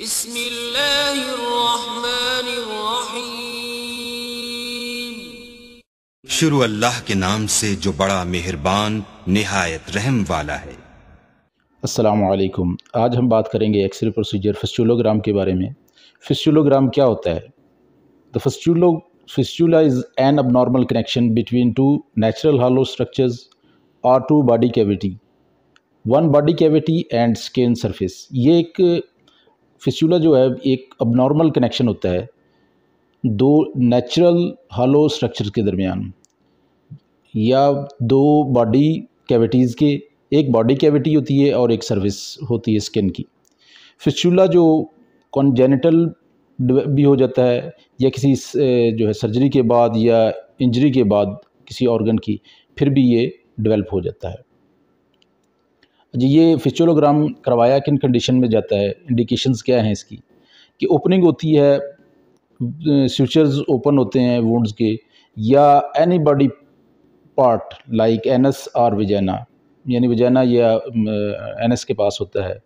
بسم शुरू अल्लाह के नाम से जो बड़ा मेहरबान निहायत रहम वाला है अस्सलाम वालेकुम आज हम बात करेंगे एक्सरे प्रोसीजर फिस्टूलोग्राम के बारे में फिस्टूलोग्राम क्या होता है द फिस्टूलो fistula is an normal connection between two natural hollow structures और two body cavity one body cavity and skin surface ये एक फिस्यूला जो है एक अबनॉर्मल कनेक्शन होता है दो नेचुरल हालो स्ट्रक्चर के दरमियान या दो बॉडी कैविटीज़ के एक बॉडी कैविटी होती है और एक सर्विस होती है स्किन की फिसूला जो कॉन्जेनिटल भी हो जाता है या किसी जो है सर्जरी के बाद या इंजरी के बाद किसी ऑर्गन की फिर भी ये डेवलप हो जाता है जी ये फिस्चोलोग्राम करवाया किन कंडीशन में जाता है इंडिकेशंस क्या हैं इसकी कि ओपनिंग होती है स्यूचर्स ओपन होते हैं वुंड्स के या any body part like as are vagina यानी विजैना या एस के पास होता है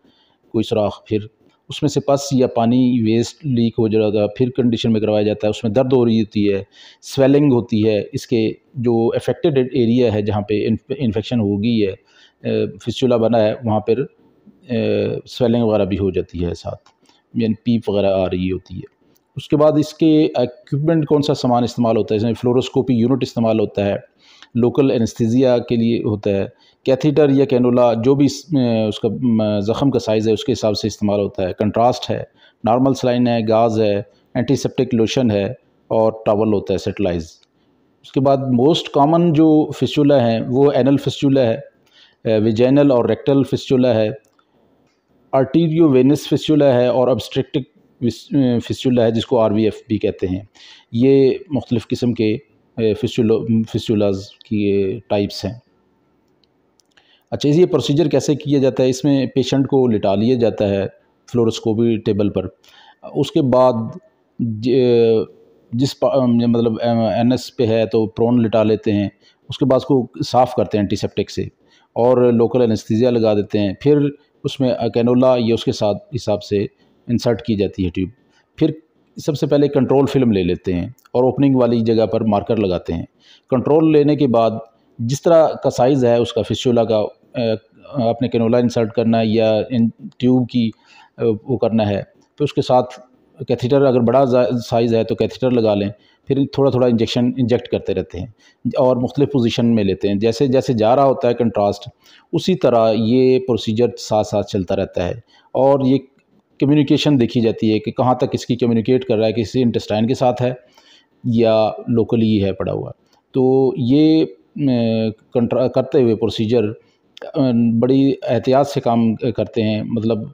कोई सुराख फिर उसमें से पस या पानी वेस्ट लीक हो जा रहा फिर कंडीशन में करवाया जाता है उसमें दर्द हो रही होती है स्वेलिंग होती है इसके जो अफेक्टेड एरिया है जहाँ पे इन्फेक्शन होगी है फिस्चुला बना है वहाँ पर स्वेलिंग वगैरह भी हो जाती है साथ यानी पीप वगैरह आ रही होती है उसके बाद इसके इक्विपमेंट कौन सा सामान इस्तेमाल होता है जैसे फ्लोरोस्कोपी यूनिट इस्तेमाल होता है लोकल एनस्थीजिया के लिए होता है कैथीटर या कैनोला जो भी उसका ज़ख़म का साइज़ है उसके हिसाब से इस्तेमाल होता है कंट्रास्ट है नॉर्मल स्लाइन है गाज है एंटीसेप्टिक लोशन है और टावल होता है सेटेलाइज उसके बाद मोस्ट कॉमन जो फिस्चूला हैं वो एनल फिस्चूला है विजैनल और रेक्टल फिस्चुला है आर्टीरियो वेनस फिस्चुला है और अब्स्ट्रिक्टिक फिस्चुला है जिसको आर भी कहते हैं ये मुख्तलिफ़ किस्म के फिस्चुलो फिस्चुलाज की टाइप्स हैं अच्छा ये प्रोसीजर कैसे किया जाता है इसमें पेशेंट को लिटा लिया जाता है फ्लोरोस्कोपी टेबल पर उसके बाद जिस मतलब एन एस पे है तो प्रोन लिटा लेते हैं उसके बाद उसको साफ़ करते हैं एंटीसेप्टिक से और लोकल एनस्थीजिया लगा देते हैं फिर उसमें कैनोला ये उसके साथ हिसाब से इंसर्ट की जाती है ट्यूब फिर सबसे पहले कंट्रोल फिल्म ले लेते हैं और ओपनिंग वाली जगह पर मार्कर लगाते हैं कंट्रोल लेने के बाद जिस तरह का साइज़ है उसका फिशुला का आपने कैनोला इंसर्ट करना है या इन ट्यूब की वो करना है फिर तो उसके साथ कैथीटर अगर बड़ा साइज़ है तो कैथीटर लगा लें फिर थोड़ा थोड़ा इंजेक्शन इंजेक्ट करते रहते हैं और मुख्तु पोजीशन में लेते हैं जैसे जैसे जा रहा होता है कंट्रास्ट उसी तरह ये प्रोसीजर साथ साथ चलता रहता है और ये कम्युनिकेशन देखी जाती है कि कहाँ तक इसकी कम्युनिकेट कर रहा है किसी इंटेस्टाइन के साथ है या लोकली ही है पड़ा हुआ तो ये करते हुए प्रोसीजर बड़ी एहतियात से काम करते हैं मतलब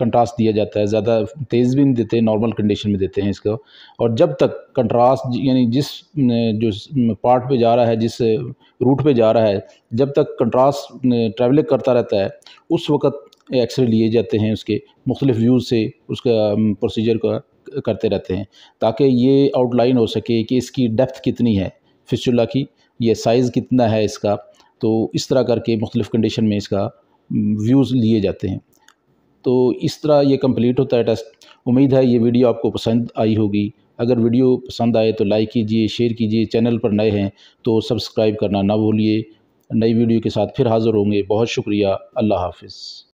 कंट्रास्ट दिया जाता है ज़्यादा तेज़ भी नहीं देते नॉर्मल कंडीशन में देते हैं इसको और जब तक कंट्रास्ट यानी जिस जो पार्ट पे जा रहा है जिस रूट पे जा रहा है जब तक कंट्रास्ट ट्रैवलिंग करता रहता है उस वक्त एक्सरे लिए जाते हैं उसके मुख्तलिफ़ व्यूज़ से उसका प्रोसीजर का करते रहते हैं ताकि ये आउटलाइन हो सके कि इसकी डेप्थ कितनी है फिशुला की यह साइज़ कितना है इसका तो इस तरह करके मुख्तलिफ़ कंडीशन में इसका व्यूज़ लिए जाते हैं तो इस तरह ये कंप्लीट होता है टेस्ट उम्मीद है ये वीडियो आपको पसंद आई होगी अगर वीडियो पसंद आए तो लाइक कीजिए शेयर कीजिए चैनल पर नए हैं तो सब्सक्राइब करना ना भूलिए नई वीडियो के साथ फिर हाज़िर होंगे बहुत शुक्रिया अल्लाह हाफिज़